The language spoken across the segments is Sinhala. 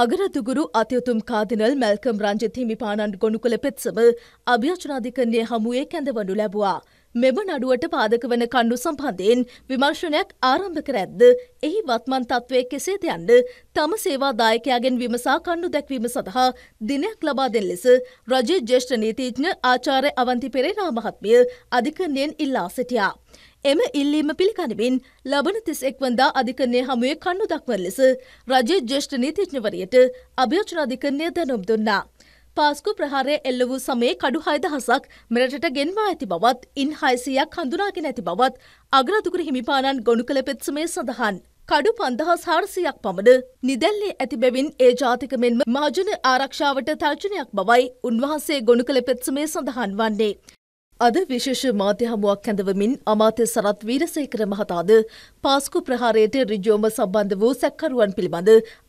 ಅಗರದುಗುರು ಅತ್ಯುತ್ತಮ ಕಾರ್ದಿನಲ್ ಮೆಲ್ಕಮ್ ರಂಜಿತ್ ಹಿಮಿಪಾಣನ್ ගොනුකළ පෙත්සම අභ්‍යචනාධිකරණය හමුවේ කැඳවනු ලැබවා. මෙම නඩුවට පාදක වන කණ්ඩු සම්පන්ධයෙන් විමර්ශනයක් ආරම්භ කර ඇද්ද එහි වත්මන් තත්ත්වය කෙසේද යන්න තම සේවා දායකයාගෙන් විමසා කණ්ඩු දැක්වීම සඳහා දිනයක් ලබා දෙන ලෙස රජයේ ජ්‍යෙෂ්ඨ නීතිඥ ආචාර්ය අවන්ති පෙරේරා මහත්මිය අධිකරණයෙන් ඉල්ලා සිටියා. එම ඉල්ලීම පිළිගනිමින් ලබන තිස් එක්වන්දා අධිකරණය හමුවේ කන්නු දක්වන ලෙස රජයේ ජ්‍යෙෂ්ඨ නීතිඥවරියට අභියෝජන අධිකරණය දැනුම් දුන්නා. පාස්කු ප්‍රහාරය එල්ල වූ සමයේ කඩු හයදහසක් මෙරටට ගෙන්වා ඇති බවත් ඉන් හයිසියක් හඳුනාගෙන ඇති බවත් අග්‍රදුකර හිමිපාණන් ගොුණු කළ පෙත්සමේ සඳහන්. කඩු පන්දහස් හාරසියක් පමණ නිදැල්ලේ ඇති බැවින් ඒ ජාතික මෙන්ම මාජන ආරක්ෂාවට තර්ජනයක් බවයි උන්වහන්සේ ගොුණු කළ පෙත්සමේ සඳහන් වන්නේ. අද විශේෂ මාධ්‍ය හමුවක් හැඳවමින් අමාත්‍ය සරත් වීරසේකර මහතාද පාස්කු ප්‍රහාරයට ඍජුවම සම්බන්ධ වූ සැකකරුවන් පිළිබඳ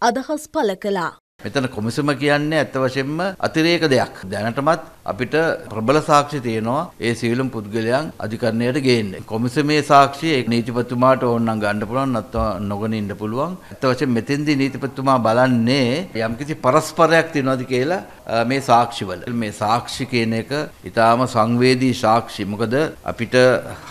අදහස් පළ කළා. මෙතන කොමිසම කියන්නේ ඇත්ත වශයෙන්ම අතිරේක දෙයක්. දැනටමත් අපිට ප්‍රබල සාක්ෂි තියෙනවා ඒ සියලුම පුද්ගලයන් අධිකරණයට ගේන්න. කොමිසමේ සාක්ෂි ඒ නීතිපතිතුමාට ඕන නම් ගන්න පුළුවන් නැත්නම් නොගෙන ඉන්න පුළුවන්. අත වශයෙන් මෙතෙන්දී නීතිපතිතුමා බලන්නේ යම්කිසි පරස්පරයක් තියෙනවද කියලා මේ සාක්ෂිවල. මේ සාක්ෂි කියන එක ඊටාම සංවේදී සාක්ෂි. මොකද අපිට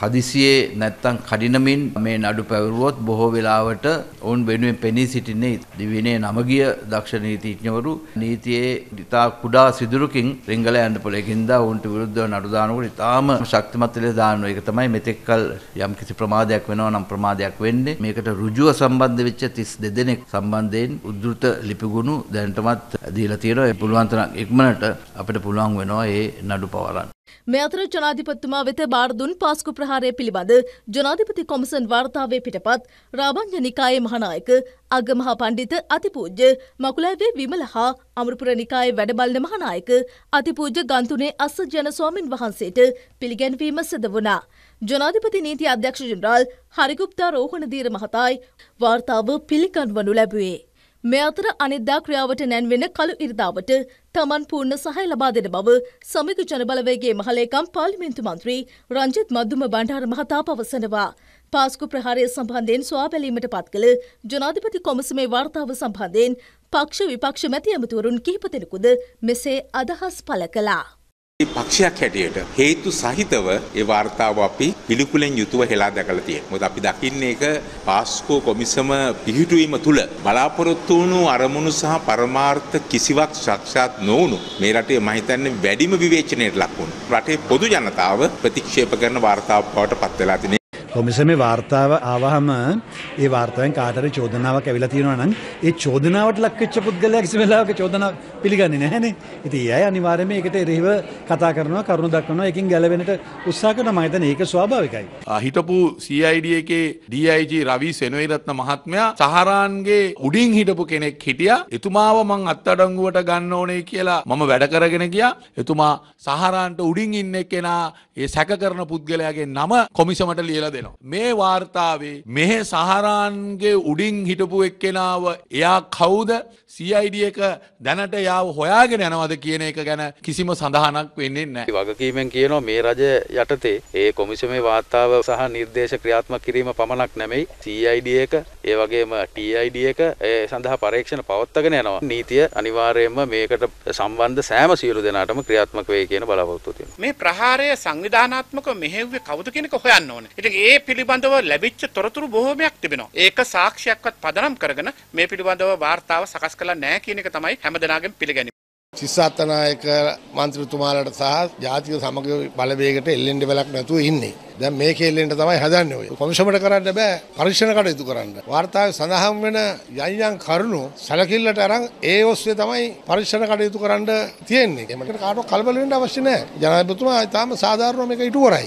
හදිසියේ නැත්තම් කඩිනමින් මේ නඩු පැවරුවොත් බොහෝ වෙලාවට ඔවුන් වෙනුවෙන් පෙනී සිටින්නේ දිවිනේ නමගිය දක්ෂ නීතිඥවරු නීතියේ ඊටා කුඩා සිදුරුකින් රිංගලා යන්න පොලෙකින්දා උන්ට විරුද්ධව නඩු දානකොට ඉතාම ශක්තිමත් විදිහට දානවා. ඒක තමයි මෙතෙක්කල් යම් කිසි ප්‍රමාදයක් වෙනවා නම් ප්‍රමාදයක් වෙන්නේ. මේකට ඍජුව සම්බන්ධ වෙච්ච 32 දෙනෙක් සම්බන්ධයෙන් උද්දෘත ලිපිගුණු දැනටමත් දීලා තියෙනවා. ඒ පුළුවන් තරම් ඉක්මනට අපිට පුළුවන් වෙනවා මේ නඩු පවරන්න. මේ අතර ජනාධිපතිතුමා වෙත බාරදුන් පාස්කු ප්‍රහාරය පිළිබඳ ජනාධිපති කොමිසන් වාර්තාවේ පිටපත් රාභංජ නිකායේ මහනායක අගමහා පණ්ඩිත අතිපූජ්‍ය මකුලෑවේ විමල හා අමරපුර නිකායේ වැඩබලන මහනායක අතිපූජ්‍ය ගන්තුනේ අස්ස ජනස්වාමින් වහන්සේට පිළිගැන්වීම සිද වුණා. ජනාධිපති නීති අධ්‍යක්ෂ ජනරාල් හරිගුප්තා රෝහණදීර මහතායි වාර්තාව පිළිගන්වනු ලැබුවේ. මේ අතර අනිද්දා ක්‍රියාවට නැන්වෙන කළු ඉරිදාවට තමන් පූර්ණ සහය ලබා දෙන බව සමික ජනබලවේගේ මහලේකම් පාර්ලිමේන්තු මන්ත්‍රී රංජිත් මධ්දුම බණ්ඩාර මහතා පවසනවා. පාස්කු ප්‍රහාරය සම්බන්ධයෙන් සොයා බැලීමට පත් කළ ජනාධිපති කොමසමේ වාර්තාව සම්බන්ධයෙන් පක්ෂ විපක්ෂ මැති ඇමතුවරුන් කිහිප දෙනෙකුද මෙසේ අදහස් පළ කළා. පක්ෂයක් හැටියට හේතු සහිතව ඒ වාර්තාව අපි පිළිකුලෙන් යුතුව හෙලා දැකලා තියෙනවා. මොකද අපි දකින්නේ ඒක පාස්කෝ කොමිසම පිහිටුවීම තුල බලාපොරොත්තු වුණු අරමුණු සහ පරමාර්ථ කිසිවක් සාක්ෂාත් නොවුණු මේ රටේ මම හිතන්නේ වැඩිම විවේචනයට ලක් වුණා. රටේ පොදු ජනතාව ප්‍රතික්ෂේප කරන වාර්තාවක් බවට පත් වෙලා කොමිසමේ වාර්තාව ආවහම ඒ වාර්තාවෙන් කාටරි චෝදනාවක් ඇවිලා තියෙනවා නම් ඒ චෝදනාවට ලක්වෙච්ච පුද්ගලයා කිසිම වෙලාවක චෝදනාව පිළිගන්නේ නැහනේ. ඉතින් ඒ අය අනිවාර්යයෙන්ම ඒකට එරෙහිව කතා කරනවා, කරුණු දක්වනවා, ඒකෙන් ගැලවෙන්නට උත්සාහ කරනවා. මම හිතන්නේ ඒක ස්වාභාවිකයි. හිටපු CID එකේ DIG රවි සෙනවිරත්න මහත්මයා සහරාන්ගේ උඩින් හිටපු කෙනෙක් හිටියා. එතුමාව මං අත්අඩංගුවට ගන්න ඕනේ කියලා මම වැඩ කරගෙන ගියා. එතුමා සහරාන්ට උඩින් ඉන්න කෙනා ඒ සැක කරන පුද්ගලයාගේ නම කොමිසමට ලියලා දෙනවා. වෙනවා. මේ වාර්තාවේ මෙහෙ සහරාන්ගේ උඩින් හිටපු එක්කෙනාව එයා කවුද CID එක දැනට යාව හොයාගෙන යනවද කියන එක ගැන කිසිම සඳහනක් වෙන්නේ නැහැ. වගකීමෙන් කියනවා මේ රජ යටතේ ඒ කොමිසමේ වාතාව සහ නිර්දේශ ක්‍රියාත්මක කිරීම පමණක් නෙමෙයි CID එක ඒ වගේම TID එක ඒ සඳහා පරීක්ෂණ පවත්වාගෙන යනවා. නීතිය අනිවාර්යයෙන්ම මේකට සම්බන්ධ සෑම සියලු දෙනාටම ක්‍රියාත්මක වෙයි කියන බලාපොරොත්තු තියෙනවා. මේ ප්‍රහාරය සංවිධානාත්මකව මෙහෙව්වේ කවුද කියන එක හොයන්න ඕනේ. ඉතින් ඒ පිළිබඳව ලැබිච්ච තොරතුරු බොහෝමයක් තිබෙනවා. ඒක සාක්ෂියක්වත් පදනම් කරගෙන මේ පිළිබඳව වාර්තාව සකස් කළ කළා නැහැ කියන එක තමයි හැමදෙනාගෙන් පිළිගැනීම. සිස්සාතනායක මන්ත්‍රීතුමාලට සහ ජාතික සමග බලවේගයට එල්ලෙන්න වෙලක් නැතුව ඉන්නේ. දැන් මේකේ එල්ලෙන්න තමයි හදන්නේ ඔය. කොමිෂමට කරන්න බෑ පරීක්ෂණ කටයුතු කරන්න. වාර්තාවේ සඳහන් වෙන යන්යන් කරුණු සැලකිල්ලට අරන් ඒ ඔස්සේ තමයි පරීක්ෂණ කටයුතු කරන්න තියෙන්නේ. ඒකට කාටවත් කලබල වෙන්න අවශ්‍ය නැහැ. ජනාධිපතිතුමා තාම සාධාරණව මේක ඉටු කරයි.